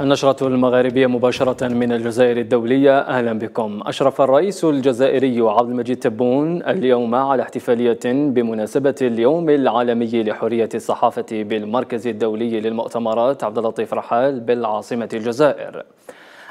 النشرة المغاربية مباشرة من الجزائر الدولية أهلا بكم أشرف الرئيس الجزائري عبد المجيد تبون اليوم على احتفالية بمناسبة اليوم العالمي لحرية الصحافة بالمركز الدولي للمؤتمرات عبد اللطيف رحال بالعاصمة الجزائر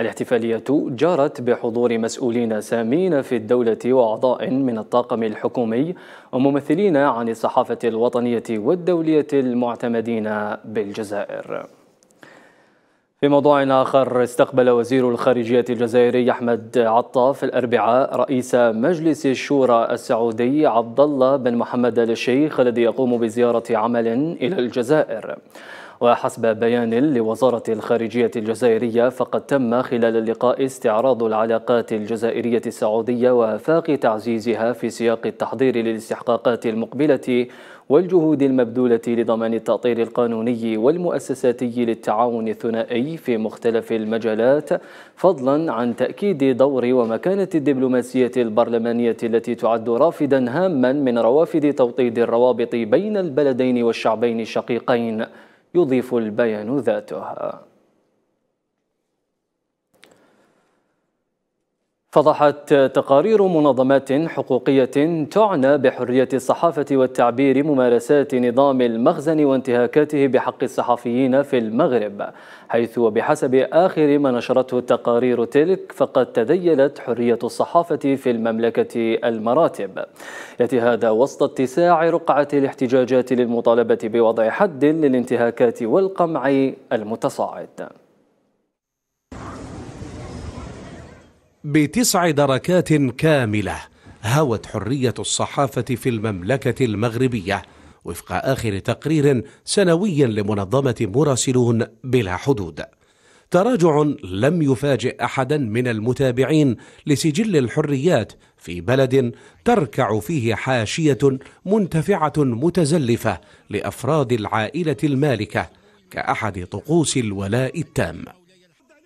الاحتفالية جرت بحضور مسؤولين سامين في الدولة وأعضاء من الطاقم الحكومي وممثلين عن الصحافة الوطنية والدولية المعتمدين بالجزائر في موضوع آخر استقبل وزير الخارجية الجزائري أحمد عطاف الأربعاء رئيس مجلس الشورى السعودي عبد الله بن محمد الشيخ الذي يقوم بزيارة عمل إلى الجزائر وحسب بيان لوزارة الخارجية الجزائرية فقد تم خلال اللقاء استعراض العلاقات الجزائرية السعودية وآفاق تعزيزها في سياق التحضير للاستحقاقات المقبلة والجهود المبذولة لضمان التأطير القانوني والمؤسساتي للتعاون الثنائي في مختلف المجالات فضلا عن تأكيد دور ومكانة الدبلوماسية البرلمانية التي تعد رافدا هاما من روافد توطيد الروابط بين البلدين والشعبين الشقيقين يضيف البيان ذاته فضحت تقارير منظمات حقوقية تعنى بحرية الصحافة والتعبير ممارسات نظام المخزن وانتهاكاته بحق الصحفيين في المغرب حيث وبحسب آخر ما نشرته التقارير تلك فقد تذيلت حرية الصحافة في المملكة المراتب يأتي هذا وسط اتساع رقعة الاحتجاجات للمطالبة بوضع حد للانتهاكات والقمع المتصاعد بتسع دركات كاملة هوت حرية الصحافة في المملكة المغربية وفق آخر تقرير سنوي لمنظمة مراسلون بلا حدود تراجع لم يفاجئ أحدا من المتابعين لسجل الحريات في بلد تركع فيه حاشية منتفعة متزلفة لأفراد العائلة المالكة كأحد طقوس الولاء التام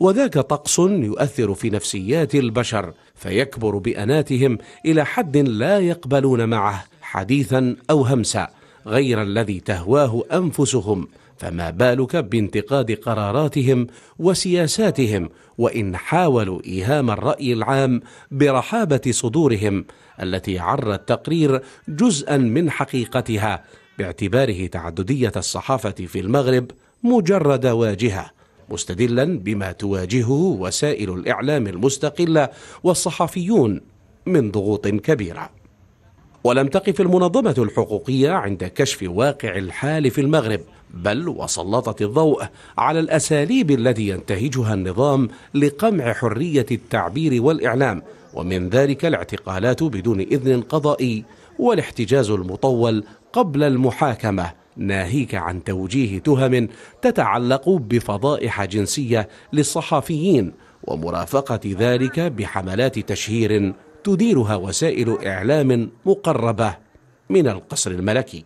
وذاك طقس يؤثر في نفسيات البشر فيكبر باناتهم الى حد لا يقبلون معه حديثا او همسا غير الذي تهواه انفسهم فما بالك بانتقاد قراراتهم وسياساتهم وان حاولوا ايهام الراي العام برحابه صدورهم التي عر التقرير جزءا من حقيقتها باعتباره تعدديه الصحافه في المغرب مجرد واجهه مستدلا بما تواجهه وسائل الاعلام المستقله والصحفيون من ضغوط كبيره ولم تقف المنظمه الحقوقيه عند كشف واقع الحال في المغرب بل وسلطت الضوء على الاساليب التي ينتهجها النظام لقمع حريه التعبير والاعلام ومن ذلك الاعتقالات بدون اذن قضائي والاحتجاز المطول قبل المحاكمه ناهيك عن توجيه تهم تتعلق بفضائح جنسيه للصحفيين ومرافقه ذلك بحملات تشهير تديرها وسائل اعلام مقربه من القصر الملكي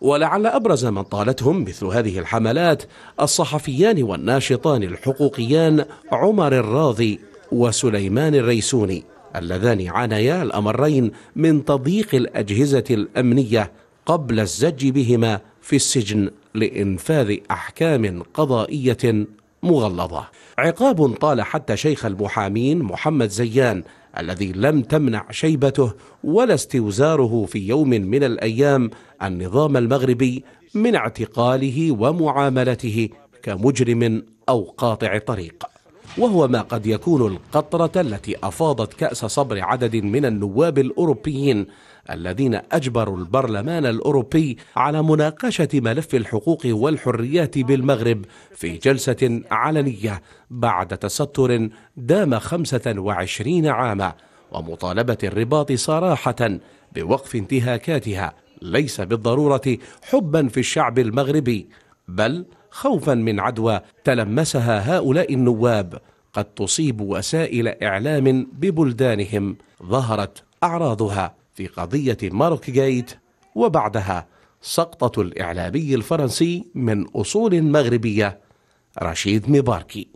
ولعل ابرز من طالتهم مثل هذه الحملات الصحفيان والناشطان الحقوقيان عمر الراضي وسليمان الريسوني اللذان عانيا الامرين من تضييق الاجهزه الامنيه قبل الزج بهما في السجن لإنفاذ أحكام قضائية مغلظة عقاب طال حتى شيخ المحامين محمد زيان الذي لم تمنع شيبته ولا استوزاره في يوم من الأيام النظام المغربي من اعتقاله ومعاملته كمجرم أو قاطع طريق وهو ما قد يكون القطرة التي أفاضت كأس صبر عدد من النواب الأوروبيين الذين اجبروا البرلمان الاوروبي على مناقشه ملف الحقوق والحريات بالمغرب في جلسه علنيه بعد تستر دام 25 عاما ومطالبه الرباط صراحه بوقف انتهاكاتها ليس بالضروره حبا في الشعب المغربي بل خوفا من عدوى تلمسها هؤلاء النواب قد تصيب وسائل اعلام ببلدانهم ظهرت اعراضها في قضية مارك جيت وبعدها سقطة الإعلامي الفرنسي من أصول مغربية رشيد مباركي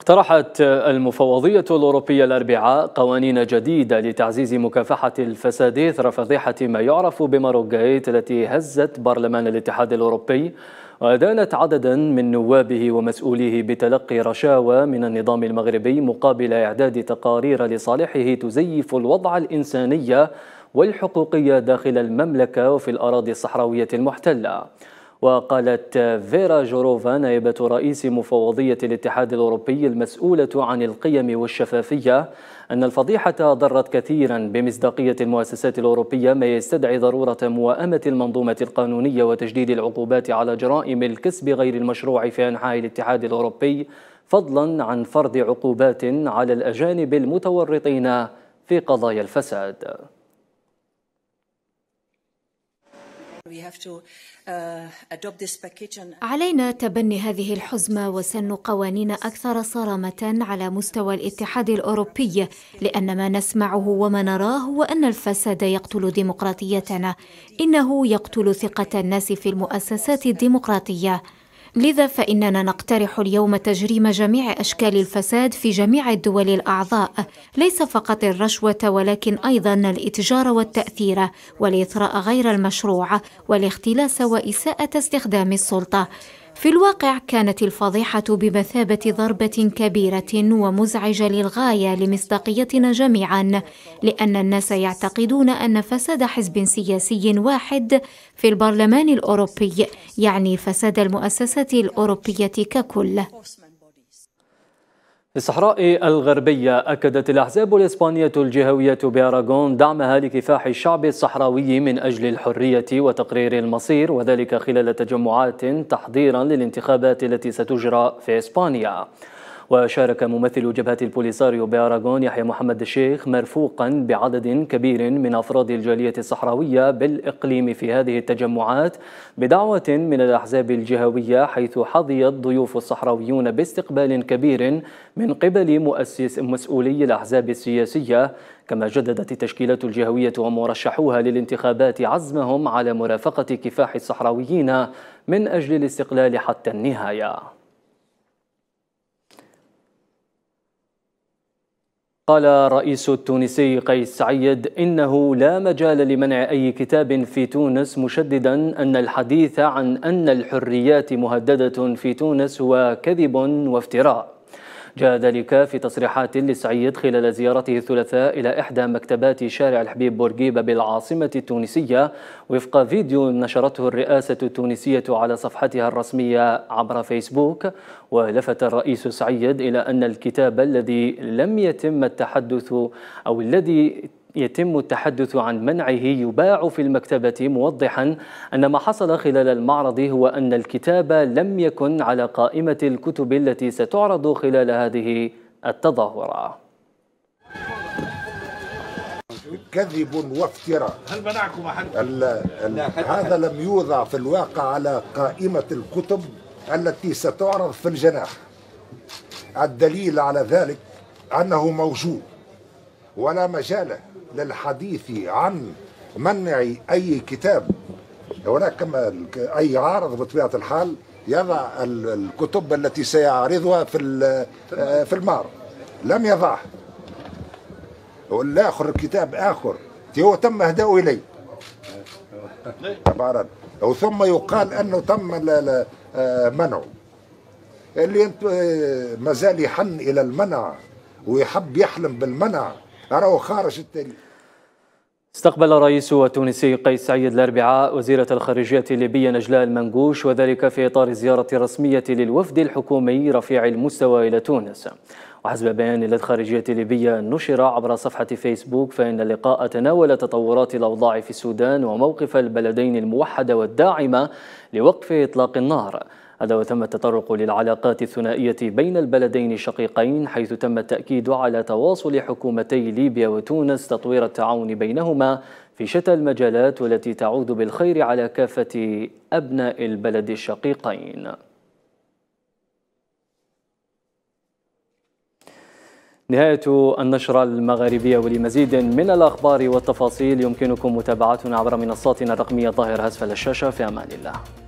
اقترحت المفوضية الأوروبية الأربعاء قوانين جديدة لتعزيز مكافحة الفساد إثر فضيحة ما يعرف بماروغيت التي هزت برلمان الاتحاد الأوروبي ودانت عددا من نوابه ومسؤوليه بتلقي رشاوى من النظام المغربي مقابل إعداد تقارير لصالحه تزيف الوضع الإنساني والحقوقية داخل المملكة وفي الأراضي الصحراوية المحتلة وقالت فيرا جوروفا نائبة رئيس مفوضية الاتحاد الأوروبي المسؤولة عن القيم والشفافية أن الفضيحة ضرت كثيرا بمصداقية المؤسسات الأوروبية ما يستدعي ضرورة موائمة المنظومة القانونية وتجديد العقوبات على جرائم الكسب غير المشروع في أنحاء الاتحاد الأوروبي فضلا عن فرض عقوبات على الأجانب المتورطين في قضايا الفساد Uh, علينا تبني هذه الحزمة وسن قوانين أكثر صرامة على مستوى الاتحاد الأوروبي لأن ما نسمعه وما نراه هو أن الفساد يقتل ديمقراطيتنا إنه يقتل ثقة الناس في المؤسسات الديمقراطية لذا فإننا نقترح اليوم تجريم جميع أشكال الفساد في جميع الدول الأعضاء ليس فقط الرشوة ولكن أيضا الاتجار والتأثير والإثراء غير المشروع والاختلاس وإساءة استخدام السلطة في الواقع كانت الفضيحة بمثابة ضربة كبيرة ومزعجة للغاية لمصداقيتنا جميعا، لأن الناس يعتقدون أن فساد حزب سياسي واحد في البرلمان الأوروبي يعني فساد المؤسسة الأوروبية ككل. في الصحراء الغربية أكدت الأحزاب الإسبانية الجهوية بأراغون دعمها لكفاح الشعب الصحراوي من أجل الحرية وتقرير المصير وذلك خلال تجمعات تحضيرا للانتخابات التي ستجرى في إسبانيا وشارك ممثل جبهة البوليساريو بأراغون يحيى محمد الشيخ مرفوقا بعدد كبير من أفراد الجالية الصحراوية بالإقليم في هذه التجمعات بدعوة من الأحزاب الجهوية حيث حظي الضيوف الصحراويون باستقبال كبير من قبل مؤسس مسؤولي الأحزاب السياسية كما جددت التشكيلات الجهوية ومرشحوها للانتخابات عزمهم على مرافقة كفاح الصحراويين من أجل الاستقلال حتى النهاية قال رئيس التونسي قيس سعيد إنه لا مجال لمنع أي كتاب في تونس مشددا أن الحديث عن أن الحريات مهددة في تونس هو كذب وافتراء جاء ذلك في تصريحات لسعيد خلال زيارته الثلاثاء إلى إحدى مكتبات شارع الحبيب بورقيبة بالعاصمة التونسية وفق فيديو نشرته الرئاسة التونسية على صفحتها الرسمية عبر فيسبوك ولفت الرئيس سعيد إلى أن الكتاب الذي لم يتم التحدث أو الذي يتم التحدث عن منعه يباع في المكتبة موضحا أن ما حصل خلال المعرض هو أن الكتاب لم يكن على قائمة الكتب التي ستعرض خلال هذه التظاهرة كذب وافتراء هل منعكم أحد؟ هذا لم يوضع في الواقع على قائمة الكتب التي ستعرض في الجناح الدليل على ذلك أنه موجود ولا مجال للحديث عن منع أي كتاب هناك كما أي عارض بطبيعة الحال يضع الكتب التي سيعرضها في آه، في المعرض لم ولا والآخر كتاب آخر هو تم إهداؤه إلي طبعا ثم يقال أنه تم آه، منعه اللي آه، مازال يحن إلى المنع ويحب يحلم بالمنع راهو خارج التاريخ استقبل الرئيس التونسي قيس سعيد الأربعاء وزيرة الخارجية الليبية نجلاء المنقوش وذلك في إطار زيارة رسمية للوفد الحكومي رفيع المستوى إلى تونس وحسب بيان للخارجية الليبية نشر عبر صفحة فيسبوك فإن اللقاء تناول تطورات الأوضاع في السودان وموقف البلدين الموحدة والداعمة لوقف إطلاق النار هذا وتم التطرق للعلاقات الثنائية بين البلدين الشقيقين حيث تم التأكيد على تواصل حكومتي ليبيا وتونس تطوير التعاون بينهما في شتى المجالات والتي تعود بالخير على كافة أبناء البلد الشقيقين نهاية النشرة المغاربية ولمزيد من الأخبار والتفاصيل يمكنكم متابعتنا عبر منصاتنا الرقمية الظاهرة أسفل الشاشة في أمان الله